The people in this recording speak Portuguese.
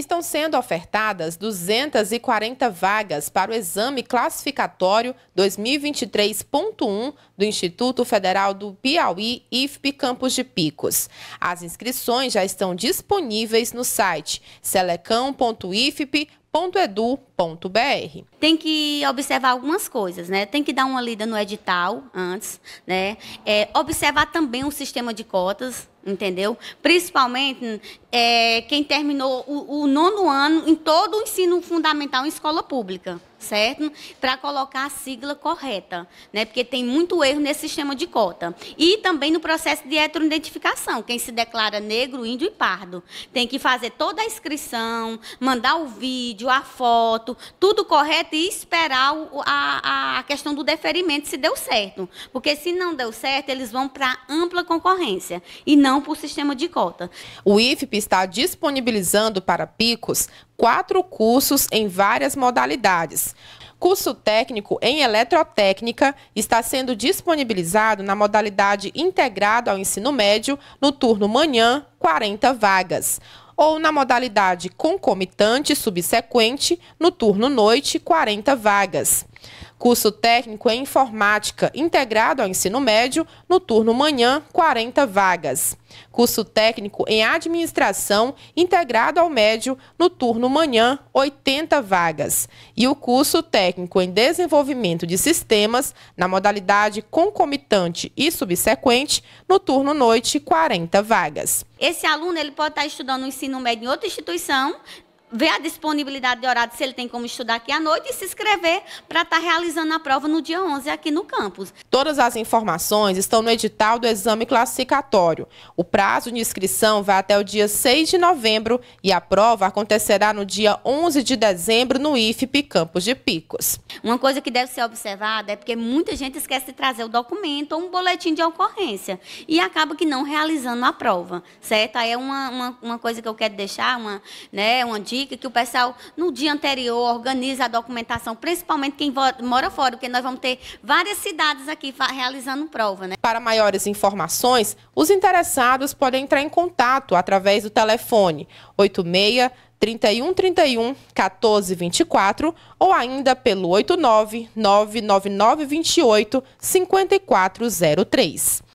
estão sendo ofertadas 240 vagas para o exame classificatório 2023.1 do Instituto Federal do Piauí, IFP Campos de Picos. As inscrições já estão disponíveis no site selecão.ifp.com edu.br Tem que observar algumas coisas, né? Tem que dar uma lida no edital antes, né? É, observar também o sistema de cotas, entendeu? Principalmente é, quem terminou o, o, nono ano em todo o ensino fundamental em escola pública, certo? Para colocar a sigla correta, né? Porque tem muito erro nesse sistema de cota. E também no processo de heteroidentificação, quem se declara negro, índio e pardo. Tem que fazer toda a inscrição, mandar o vídeo, a foto, tudo correto e esperar a, a questão do deferimento se deu certo. Porque se não deu certo, eles vão para ampla concorrência e não para o sistema de cota. O IFP está disponibilizando para picos quatro cursos em várias modalidades. Curso técnico em eletrotécnica está sendo disponibilizado na modalidade integrado ao ensino médio no turno manhã, 40 vagas, ou na modalidade concomitante subsequente no turno noite, 40 vagas. Curso técnico em informática integrado ao ensino médio, no turno manhã, 40 vagas. Curso técnico em administração integrado ao médio, no turno manhã, 80 vagas. E o curso técnico em desenvolvimento de sistemas, na modalidade concomitante e subsequente, no turno noite, 40 vagas. Esse aluno ele pode estar estudando o ensino médio em outra instituição, ver a disponibilidade de horário, se ele tem como estudar aqui à noite, e se inscrever para estar tá realizando a prova no dia 11 aqui no campus. Todas as informações estão no edital do exame classificatório. O prazo de inscrição vai até o dia 6 de novembro e a prova acontecerá no dia 11 de dezembro no IFP Campos de Picos. Uma coisa que deve ser observada é porque muita gente esquece de trazer o documento ou um boletim de ocorrência e acaba que não realizando a prova, certo? Aí é uma, uma, uma coisa que eu quero deixar, uma, né, uma dica dica que o pessoal, no dia anterior, organiza a documentação, principalmente quem mora fora, porque nós vamos ter várias cidades aqui realizando prova. Né? Para maiores informações, os interessados podem entrar em contato através do telefone 86 3131 1424 ou ainda pelo 89 99928 5403.